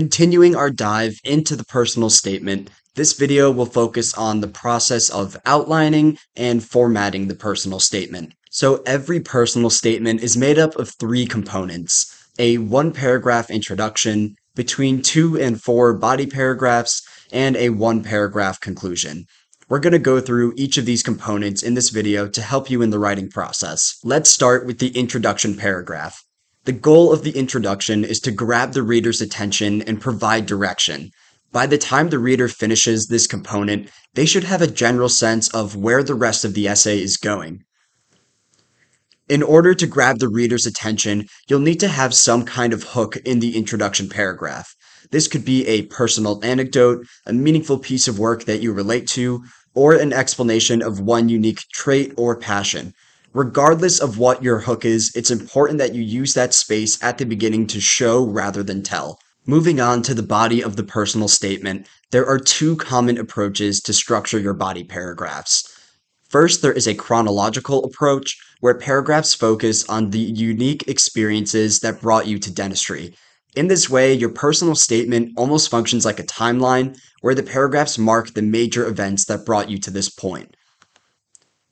Continuing our dive into the personal statement, this video will focus on the process of outlining and formatting the personal statement. So every personal statement is made up of three components, a one-paragraph introduction, between two and four body paragraphs, and a one-paragraph conclusion. We're going to go through each of these components in this video to help you in the writing process. Let's start with the introduction paragraph. The goal of the introduction is to grab the reader's attention and provide direction. By the time the reader finishes this component, they should have a general sense of where the rest of the essay is going. In order to grab the reader's attention, you'll need to have some kind of hook in the introduction paragraph. This could be a personal anecdote, a meaningful piece of work that you relate to, or an explanation of one unique trait or passion regardless of what your hook is, it's important that you use that space at the beginning to show rather than tell. Moving on to the body of the personal statement, there are two common approaches to structure your body paragraphs. First, there is a chronological approach where paragraphs focus on the unique experiences that brought you to dentistry. In this way, your personal statement almost functions like a timeline where the paragraphs mark the major events that brought you to this point.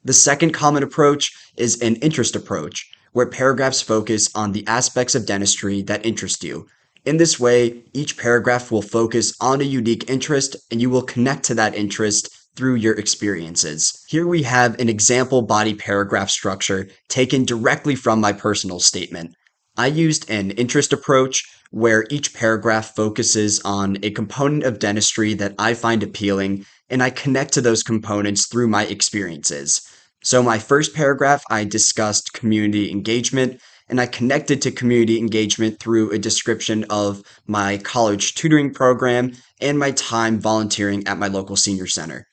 The second common approach is an interest approach, where paragraphs focus on the aspects of dentistry that interest you. In this way, each paragraph will focus on a unique interest and you will connect to that interest through your experiences. Here we have an example body paragraph structure taken directly from my personal statement. I used an interest approach where each paragraph focuses on a component of dentistry that I find appealing and I connect to those components through my experiences. So, my first paragraph, I discussed community engagement, and I connected to community engagement through a description of my college tutoring program and my time volunteering at my local senior center.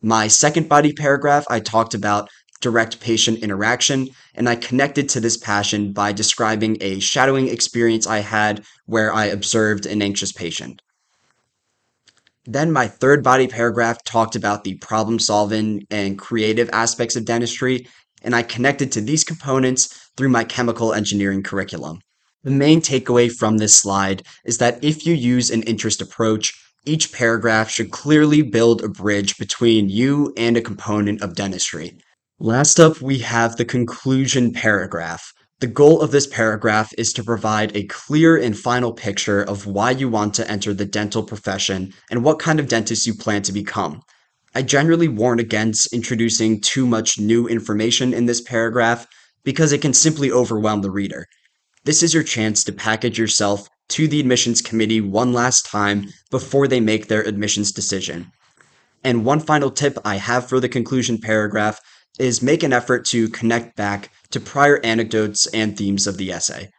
My second body paragraph, I talked about direct patient interaction, and I connected to this passion by describing a shadowing experience I had where I observed an anxious patient. Then my third body paragraph talked about the problem solving and creative aspects of dentistry, and I connected to these components through my chemical engineering curriculum. The main takeaway from this slide is that if you use an interest approach, each paragraph should clearly build a bridge between you and a component of dentistry. Last up, we have the conclusion paragraph. The goal of this paragraph is to provide a clear and final picture of why you want to enter the dental profession and what kind of dentist you plan to become. I generally warn against introducing too much new information in this paragraph because it can simply overwhelm the reader. This is your chance to package yourself to the admissions committee one last time before they make their admissions decision. And one final tip I have for the conclusion paragraph is make an effort to connect back to prior anecdotes and themes of the essay.